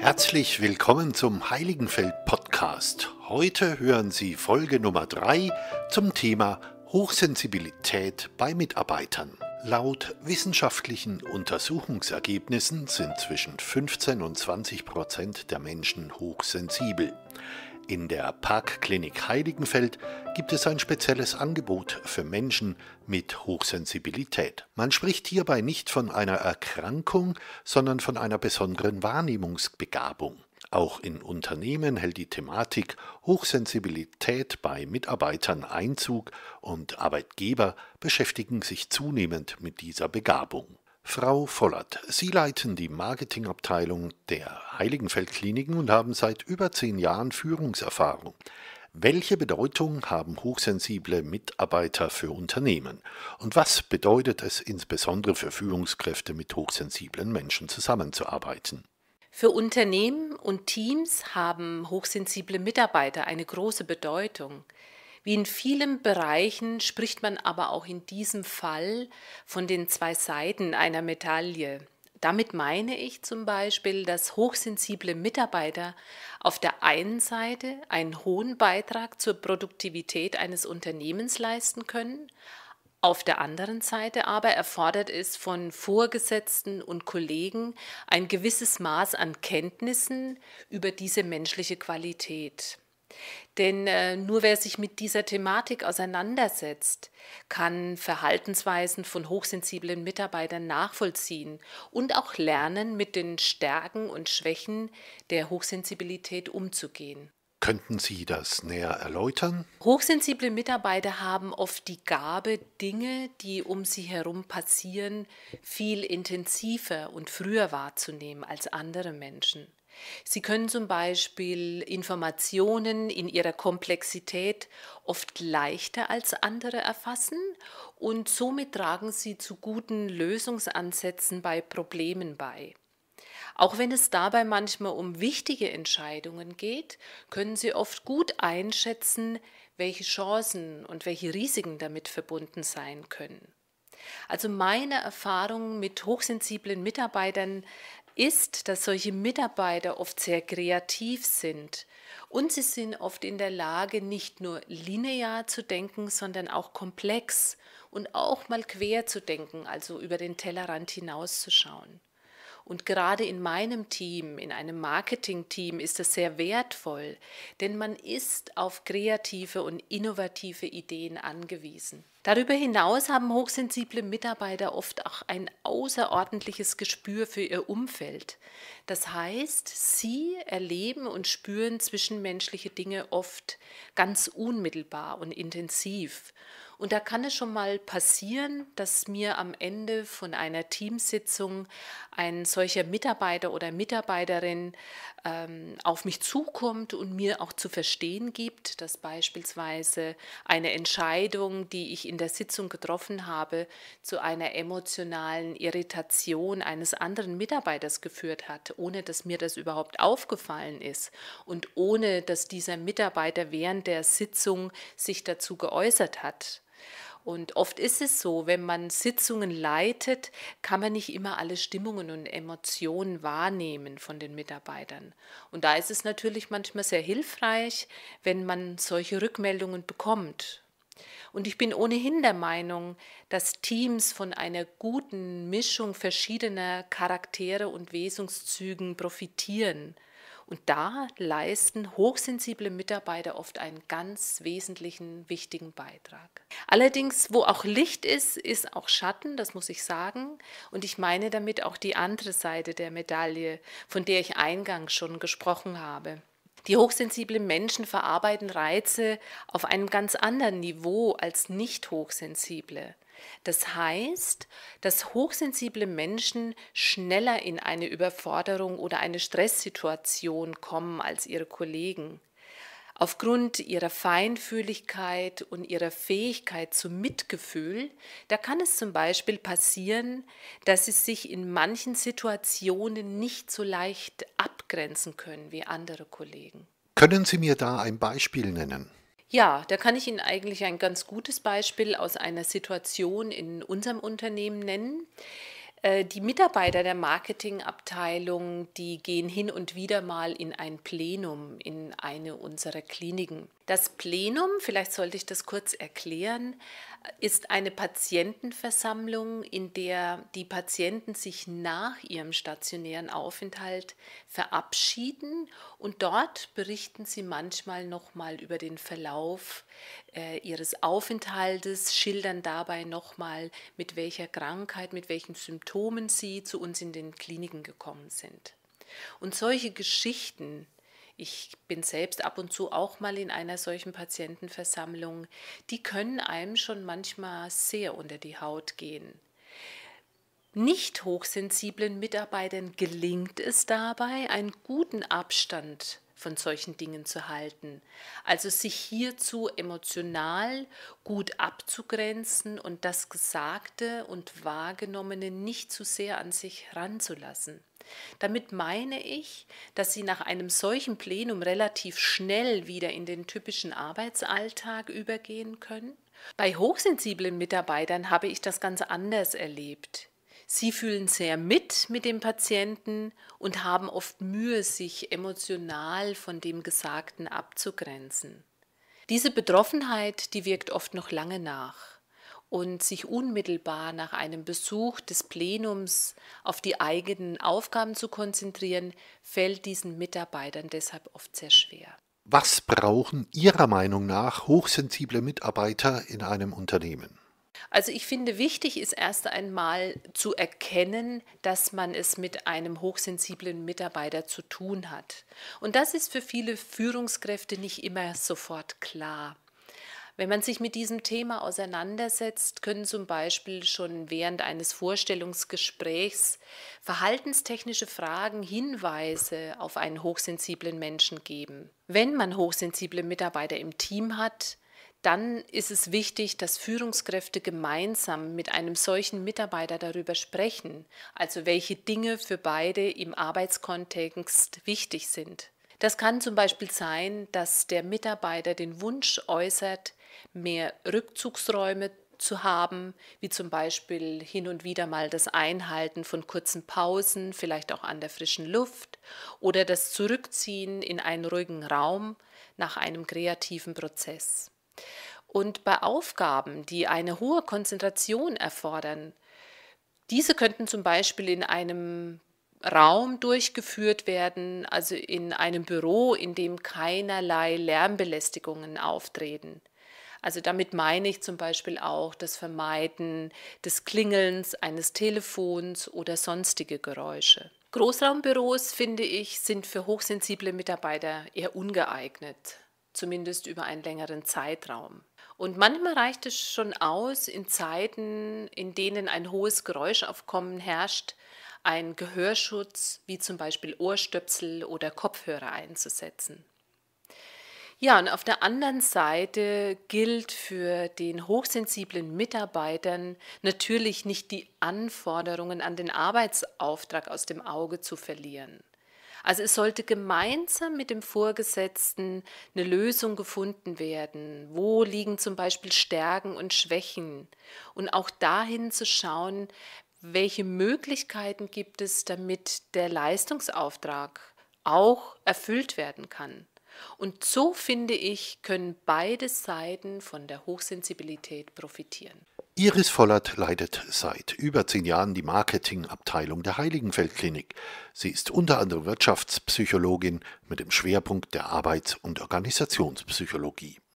Herzlich willkommen zum Heiligenfeld Podcast. Heute hören Sie Folge Nummer 3 zum Thema Hochsensibilität bei Mitarbeitern. Laut wissenschaftlichen Untersuchungsergebnissen sind zwischen 15 und 20 Prozent der Menschen hochsensibel. In der Parkklinik Heiligenfeld gibt es ein spezielles Angebot für Menschen mit Hochsensibilität. Man spricht hierbei nicht von einer Erkrankung, sondern von einer besonderen Wahrnehmungsbegabung. Auch in Unternehmen hält die Thematik Hochsensibilität bei Mitarbeitern Einzug und Arbeitgeber beschäftigen sich zunehmend mit dieser Begabung. Frau Vollert, Sie leiten die Marketingabteilung der Heiligenfeldkliniken und haben seit über zehn Jahren Führungserfahrung. Welche Bedeutung haben hochsensible Mitarbeiter für Unternehmen? Und was bedeutet es insbesondere für Führungskräfte, mit hochsensiblen Menschen zusammenzuarbeiten? Für Unternehmen und Teams haben hochsensible Mitarbeiter eine große Bedeutung. Wie in vielen Bereichen spricht man aber auch in diesem Fall von den zwei Seiten einer Medaille. Damit meine ich zum Beispiel, dass hochsensible Mitarbeiter auf der einen Seite einen hohen Beitrag zur Produktivität eines Unternehmens leisten können, auf der anderen Seite aber erfordert es von Vorgesetzten und Kollegen ein gewisses Maß an Kenntnissen über diese menschliche Qualität. Denn äh, nur wer sich mit dieser Thematik auseinandersetzt, kann Verhaltensweisen von hochsensiblen Mitarbeitern nachvollziehen und auch lernen, mit den Stärken und Schwächen der Hochsensibilität umzugehen. Könnten Sie das näher erläutern? Hochsensible Mitarbeiter haben oft die Gabe, Dinge, die um sie herum passieren, viel intensiver und früher wahrzunehmen als andere Menschen. Sie können zum Beispiel Informationen in ihrer Komplexität oft leichter als andere erfassen und somit tragen sie zu guten Lösungsansätzen bei Problemen bei. Auch wenn es dabei manchmal um wichtige Entscheidungen geht, können sie oft gut einschätzen, welche Chancen und welche Risiken damit verbunden sein können. Also meine Erfahrung mit hochsensiblen Mitarbeitern ist, dass solche Mitarbeiter oft sehr kreativ sind. Und sie sind oft in der Lage, nicht nur linear zu denken, sondern auch komplex und auch mal quer zu denken, also über den Tellerrand hinauszuschauen. Und gerade in meinem Team, in einem Marketing-Team, ist das sehr wertvoll, denn man ist auf kreative und innovative Ideen angewiesen. Darüber hinaus haben hochsensible Mitarbeiter oft auch ein außerordentliches Gespür für ihr Umfeld. Das heißt, sie erleben und spüren zwischenmenschliche Dinge oft ganz unmittelbar und intensiv. Und da kann es schon mal passieren, dass mir am Ende von einer Teamsitzung ein solcher Mitarbeiter oder Mitarbeiterin ähm, auf mich zukommt und mir auch zu verstehen gibt, dass beispielsweise eine Entscheidung, die ich in der Sitzung getroffen habe, zu einer emotionalen Irritation eines anderen Mitarbeiters geführt hat, ohne dass mir das überhaupt aufgefallen ist und ohne dass dieser Mitarbeiter während der Sitzung sich dazu geäußert hat. Und oft ist es so, wenn man Sitzungen leitet, kann man nicht immer alle Stimmungen und Emotionen wahrnehmen von den Mitarbeitern. Und da ist es natürlich manchmal sehr hilfreich, wenn man solche Rückmeldungen bekommt. Und ich bin ohnehin der Meinung, dass Teams von einer guten Mischung verschiedener Charaktere und Wesungszügen profitieren. Und da leisten hochsensible Mitarbeiter oft einen ganz wesentlichen, wichtigen Beitrag. Allerdings, wo auch Licht ist, ist auch Schatten, das muss ich sagen. Und ich meine damit auch die andere Seite der Medaille, von der ich eingangs schon gesprochen habe. Die hochsensiblen Menschen verarbeiten Reize auf einem ganz anderen Niveau als nicht hochsensible. Das heißt, dass hochsensible Menschen schneller in eine Überforderung oder eine Stresssituation kommen als ihre Kollegen. Aufgrund ihrer Feinfühligkeit und ihrer Fähigkeit zum Mitgefühl, da kann es zum Beispiel passieren, dass sie sich in manchen Situationen nicht so leicht ab abgrenzen können wie andere Kollegen. Können Sie mir da ein Beispiel nennen? Ja, da kann ich Ihnen eigentlich ein ganz gutes Beispiel aus einer Situation in unserem Unternehmen nennen. Äh, die Mitarbeiter der Marketingabteilung, die gehen hin und wieder mal in ein Plenum in eine unserer Kliniken. Das Plenum, vielleicht sollte ich das kurz erklären, ist eine Patientenversammlung, in der die Patienten sich nach ihrem stationären Aufenthalt verabschieden und dort berichten sie manchmal nochmal über den Verlauf äh, ihres Aufenthaltes, schildern dabei nochmal, mit welcher Krankheit, mit welchen Symptomen sie zu uns in den Kliniken gekommen sind. Und solche Geschichten ich bin selbst ab und zu auch mal in einer solchen Patientenversammlung. Die können einem schon manchmal sehr unter die Haut gehen. Nicht hochsensiblen Mitarbeitern gelingt es dabei, einen guten Abstand von solchen Dingen zu halten. Also sich hierzu emotional gut abzugrenzen und das Gesagte und Wahrgenommene nicht zu sehr an sich ranzulassen. Damit meine ich, dass Sie nach einem solchen Plenum relativ schnell wieder in den typischen Arbeitsalltag übergehen können. Bei hochsensiblen Mitarbeitern habe ich das ganz anders erlebt. Sie fühlen sehr mit mit dem Patienten und haben oft Mühe, sich emotional von dem Gesagten abzugrenzen. Diese Betroffenheit, die wirkt oft noch lange nach und sich unmittelbar nach einem Besuch des Plenums auf die eigenen Aufgaben zu konzentrieren, fällt diesen Mitarbeitern deshalb oft sehr schwer. Was brauchen Ihrer Meinung nach hochsensible Mitarbeiter in einem Unternehmen? Also ich finde, wichtig ist erst einmal zu erkennen, dass man es mit einem hochsensiblen Mitarbeiter zu tun hat. Und das ist für viele Führungskräfte nicht immer sofort klar. Wenn man sich mit diesem Thema auseinandersetzt, können zum Beispiel schon während eines Vorstellungsgesprächs verhaltenstechnische Fragen Hinweise auf einen hochsensiblen Menschen geben. Wenn man hochsensible Mitarbeiter im Team hat, dann ist es wichtig, dass Führungskräfte gemeinsam mit einem solchen Mitarbeiter darüber sprechen, also welche Dinge für beide im Arbeitskontext wichtig sind. Das kann zum Beispiel sein, dass der Mitarbeiter den Wunsch äußert, mehr Rückzugsräume zu haben, wie zum Beispiel hin und wieder mal das Einhalten von kurzen Pausen, vielleicht auch an der frischen Luft oder das Zurückziehen in einen ruhigen Raum nach einem kreativen Prozess. Und bei Aufgaben, die eine hohe Konzentration erfordern, diese könnten zum Beispiel in einem Raum durchgeführt werden, also in einem Büro, in dem keinerlei Lärmbelästigungen auftreten. Also damit meine ich zum Beispiel auch das Vermeiden des Klingelns eines Telefons oder sonstige Geräusche. Großraumbüros, finde ich, sind für hochsensible Mitarbeiter eher ungeeignet zumindest über einen längeren Zeitraum. Und manchmal reicht es schon aus, in Zeiten, in denen ein hohes Geräuschaufkommen herrscht, einen Gehörschutz wie zum Beispiel Ohrstöpsel oder Kopfhörer einzusetzen. Ja, und auf der anderen Seite gilt für den hochsensiblen Mitarbeitern natürlich nicht die Anforderungen an den Arbeitsauftrag aus dem Auge zu verlieren. Also es sollte gemeinsam mit dem Vorgesetzten eine Lösung gefunden werden. Wo liegen zum Beispiel Stärken und Schwächen? Und auch dahin zu schauen, welche Möglichkeiten gibt es, damit der Leistungsauftrag auch erfüllt werden kann. Und so finde ich, können beide Seiten von der Hochsensibilität profitieren. Iris Vollert leitet seit über zehn Jahren die Marketingabteilung der Heiligenfeldklinik. Sie ist unter anderem Wirtschaftspsychologin mit dem Schwerpunkt der Arbeits- und Organisationspsychologie.